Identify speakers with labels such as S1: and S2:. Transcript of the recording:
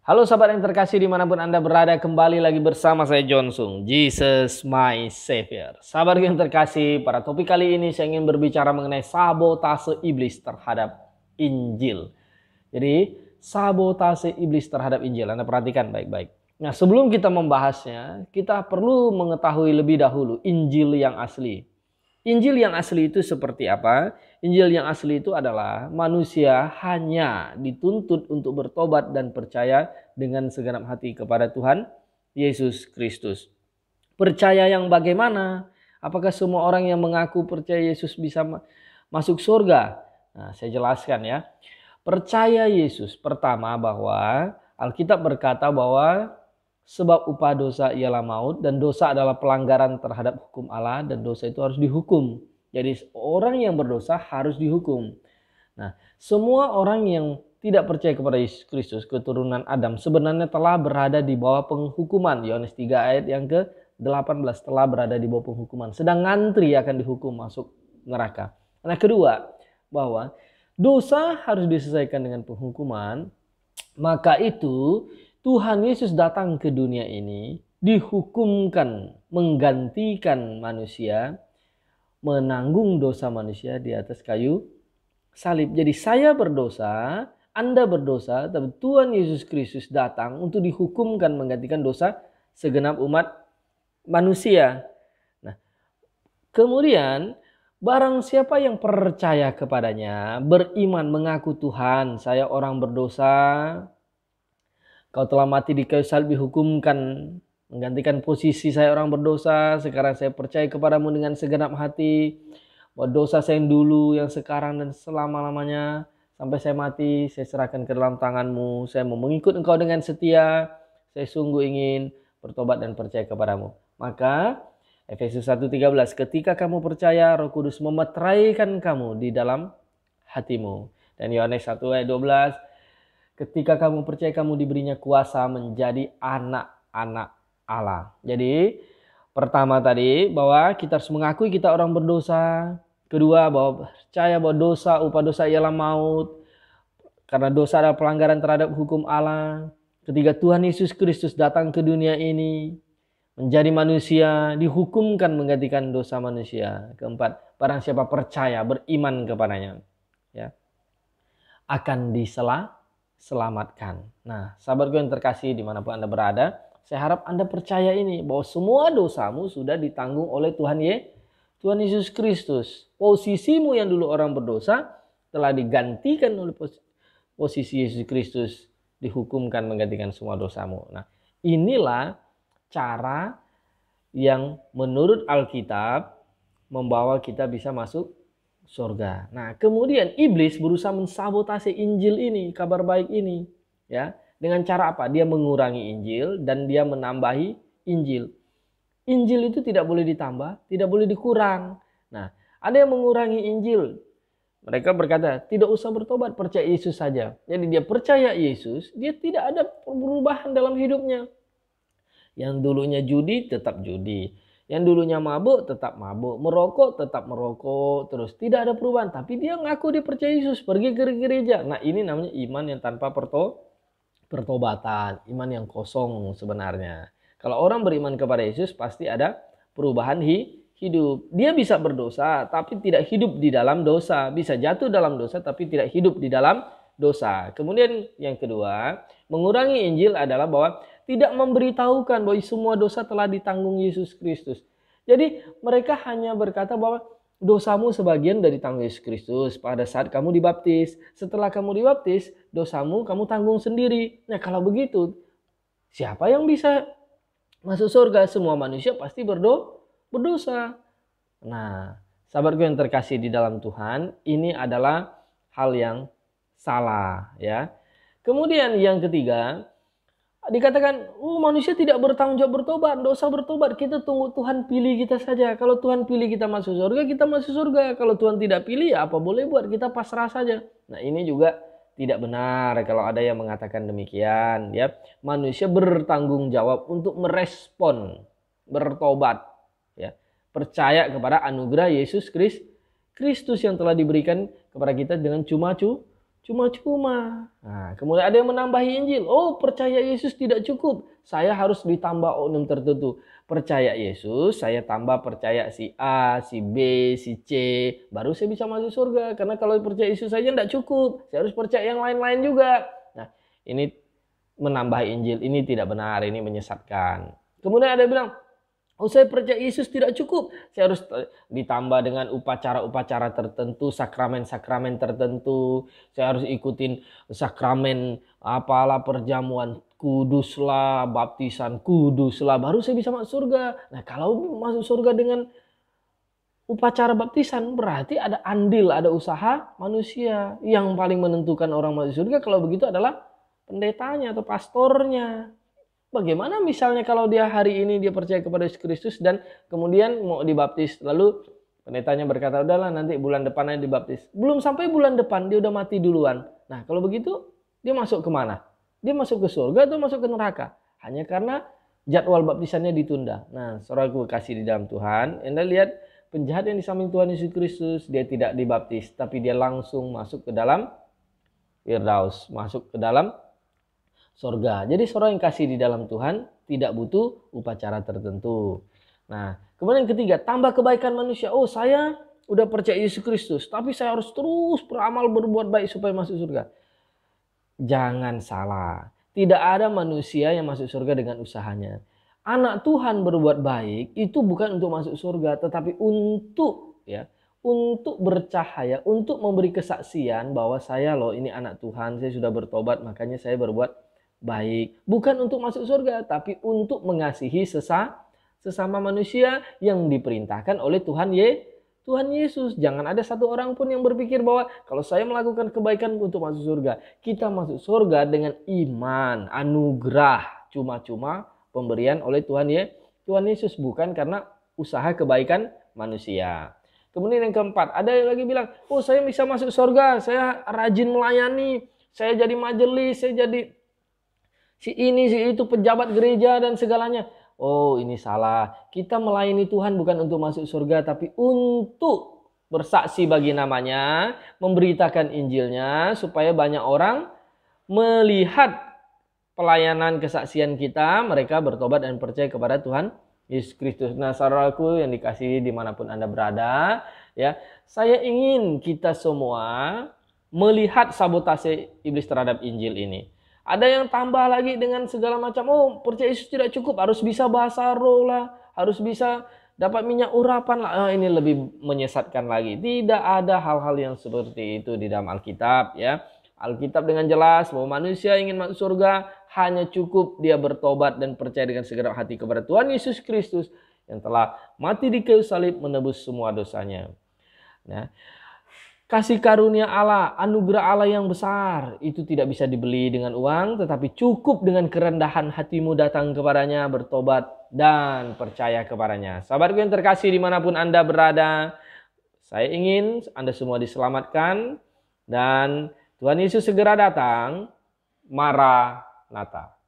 S1: Halo sahabat yang terkasih dimanapun Anda berada kembali lagi bersama saya John Sung, Jesus my Savior. Sahabat yang terkasih, pada topik kali ini saya ingin berbicara mengenai sabotase iblis terhadap Injil. Jadi sabotase iblis terhadap Injil, Anda perhatikan baik-baik. Nah sebelum kita membahasnya, kita perlu mengetahui lebih dahulu Injil yang asli. Injil yang asli itu seperti apa? Injil yang asli itu adalah manusia hanya dituntut untuk bertobat dan percaya dengan segenap hati kepada Tuhan Yesus Kristus. Percaya yang bagaimana? Apakah semua orang yang mengaku percaya Yesus bisa masuk surga? Nah, saya jelaskan ya. Percaya Yesus pertama bahwa Alkitab berkata bahwa sebab upah dosa ialah maut dan dosa adalah pelanggaran terhadap hukum Allah dan dosa itu harus dihukum. Jadi orang yang berdosa harus dihukum. Nah, semua orang yang tidak percaya kepada Yesus Kristus, keturunan Adam sebenarnya telah berada di bawah penghukuman. Yohanes 3 ayat yang ke-18 telah berada di bawah penghukuman. Sedang ngantri akan dihukum masuk neraka. Nah, kedua, bahwa dosa harus diselesaikan dengan penghukuman, maka itu Tuhan Yesus datang ke dunia ini dihukumkan menggantikan manusia menanggung dosa manusia di atas kayu salib. Jadi saya berdosa, Anda berdosa, tapi Tuhan Yesus Kristus datang untuk dihukumkan menggantikan dosa segenap umat manusia. Nah, kemudian barang siapa yang percaya kepadanya, beriman mengaku Tuhan, saya orang berdosa, Kau telah mati di kayu salib dihukumkan menggantikan posisi saya orang berdosa. Sekarang saya percaya kepadamu dengan segenap hati bahwa dosa saya yang dulu, yang sekarang dan selama-lamanya sampai saya mati saya serahkan ke dalam tanganmu. Saya mau mengikut engkau dengan setia. Saya sungguh ingin bertobat dan percaya kepadamu. Maka Efesus 1:13 ketika kamu percaya Roh Kudus memeteraikan kamu di dalam hatimu. Dan Yohanes 1 ayat 12 Ketika kamu percaya kamu diberinya kuasa menjadi anak-anak Allah. Jadi pertama tadi bahwa kita harus mengakui kita orang berdosa. Kedua bahwa percaya bahwa dosa upah dosa ialah maut. Karena dosa adalah pelanggaran terhadap hukum Allah. Ketiga Tuhan Yesus Kristus datang ke dunia ini menjadi manusia, dihukumkan menggantikan dosa manusia. Keempat, barang siapa percaya, beriman kepadanya, ya akan disela selamatkan. Nah, sahabat gue yang terkasih dimanapun Anda berada, saya harap Anda percaya ini bahwa semua dosamu sudah ditanggung oleh Tuhan Ye, Tuhan Yesus Kristus. Posisimu yang dulu orang berdosa telah digantikan oleh posisi Yesus Kristus dihukumkan menggantikan semua dosamu. Nah, inilah cara yang menurut Alkitab membawa kita bisa masuk surga. Nah, kemudian iblis berusaha mensabotase Injil ini, kabar baik ini, ya. Dengan cara apa? Dia mengurangi Injil dan dia menambahi Injil. Injil itu tidak boleh ditambah, tidak boleh dikurang. Nah, ada yang mengurangi Injil. Mereka berkata, tidak usah bertobat, percaya Yesus saja. Jadi dia percaya Yesus, dia tidak ada perubahan dalam hidupnya. Yang dulunya judi tetap judi yang dulunya mabuk tetap mabuk, merokok tetap merokok, terus tidak ada perubahan. Tapi dia ngaku dipercaya Yesus, pergi ke gereja. Nah ini namanya iman yang tanpa pertobatan, iman yang kosong sebenarnya. Kalau orang beriman kepada Yesus pasti ada perubahan hi hidup. Dia bisa berdosa tapi tidak hidup di dalam dosa, bisa jatuh dalam dosa tapi tidak hidup di dalam dosa. Kemudian yang kedua, mengurangi Injil adalah bahwa tidak memberitahukan bahwa semua dosa telah ditanggung Yesus Kristus. Jadi mereka hanya berkata bahwa dosamu sebagian dari tanggung Yesus Kristus pada saat kamu dibaptis. Setelah kamu dibaptis, dosamu kamu tanggung sendiri. Nah kalau begitu, siapa yang bisa masuk surga? Semua manusia pasti berdo berdosa. Nah, sahabatku yang terkasih di dalam Tuhan, ini adalah hal yang salah ya. Kemudian yang ketiga, dikatakan, oh manusia tidak bertanggung jawab bertobat, dosa bertobat. Kita tunggu Tuhan pilih kita saja. Kalau Tuhan pilih kita masuk surga, kita masuk surga. Kalau Tuhan tidak pilih, ya apa boleh buat kita pasrah saja. Nah ini juga tidak benar kalau ada yang mengatakan demikian. Ya manusia bertanggung jawab untuk merespon bertobat. Ya percaya kepada anugerah Yesus Kristus yang telah diberikan kepada kita dengan cuma-cuma cuma-cuma. Nah, kemudian ada yang menambahi Injil. Oh, percaya Yesus tidak cukup. Saya harus ditambah oknum tertentu. Percaya Yesus, saya tambah percaya si A, si B, si C. Baru saya bisa masuk surga. Karena kalau percaya Yesus saja tidak cukup. Saya harus percaya yang lain-lain juga. Nah, ini menambah Injil. Ini tidak benar. Ini menyesatkan. Kemudian ada yang bilang, Oh saya percaya Yesus tidak cukup. Saya harus ditambah dengan upacara-upacara tertentu, sakramen-sakramen tertentu. Saya harus ikutin sakramen apalah perjamuan kuduslah, baptisan kuduslah. Baru saya bisa masuk surga. Nah kalau masuk surga dengan upacara baptisan berarti ada andil, ada usaha manusia. Yang paling menentukan orang masuk surga kalau begitu adalah pendetanya atau pastornya. Bagaimana misalnya kalau dia hari ini dia percaya kepada Yesus Kristus dan kemudian mau dibaptis lalu pendetanya berkata udahlah nanti bulan depannya dibaptis. Belum sampai bulan depan dia udah mati duluan. Nah kalau begitu dia masuk kemana? Dia masuk ke surga atau masuk ke neraka? Hanya karena jadwal baptisannya ditunda. Nah gue kasih di dalam Tuhan. Anda lihat penjahat yang di Tuhan Yesus Kristus dia tidak dibaptis tapi dia langsung masuk ke dalam Firdaus masuk ke dalam sorga. Jadi seorang yang kasih di dalam Tuhan tidak butuh upacara tertentu. Nah, kemudian yang ketiga, tambah kebaikan manusia. Oh, saya udah percaya Yesus Kristus, tapi saya harus terus beramal berbuat baik supaya masuk surga. Jangan salah. Tidak ada manusia yang masuk surga dengan usahanya. Anak Tuhan berbuat baik itu bukan untuk masuk surga, tetapi untuk ya, untuk bercahaya, untuk memberi kesaksian bahwa saya loh ini anak Tuhan, saya sudah bertobat, makanya saya berbuat baik. Bukan untuk masuk surga, tapi untuk mengasihi sesa, sesama manusia yang diperintahkan oleh Tuhan Ye, Tuhan Yesus. Jangan ada satu orang pun yang berpikir bahwa kalau saya melakukan kebaikan untuk masuk surga. Kita masuk surga dengan iman, anugerah, cuma-cuma pemberian oleh Tuhan Ye, Tuhan Yesus. Bukan karena usaha kebaikan manusia. Kemudian yang keempat, ada yang lagi bilang, oh saya bisa masuk surga, saya rajin melayani, saya jadi majelis, saya jadi si ini, si itu, pejabat gereja dan segalanya. Oh, ini salah. Kita melayani Tuhan bukan untuk masuk surga, tapi untuk bersaksi bagi namanya, memberitakan Injilnya, supaya banyak orang melihat pelayanan kesaksian kita, mereka bertobat dan percaya kepada Tuhan Yesus Kristus Nah saudaraku yang dikasihi dimanapun Anda berada. ya Saya ingin kita semua melihat sabotase iblis terhadap Injil ini. Ada yang tambah lagi dengan segala macam. Oh, percaya Yesus tidak cukup. Harus bisa bahasa roh lah. Harus bisa dapat minyak urapan lah. Ah, ini lebih menyesatkan lagi. Tidak ada hal-hal yang seperti itu di dalam Alkitab ya. Alkitab dengan jelas bahwa manusia ingin masuk surga hanya cukup dia bertobat dan percaya dengan segera hati kepada Tuhan Yesus Kristus yang telah mati di kayu salib menebus semua dosanya. Nah, Kasih karunia Allah, anugerah Allah yang besar, itu tidak bisa dibeli dengan uang, tetapi cukup dengan kerendahan hatimu datang kepadanya, bertobat, dan percaya kepadanya. Sahabatku yang terkasih dimanapun Anda berada, saya ingin Anda semua diselamatkan, dan Tuhan Yesus segera datang, Marah natal.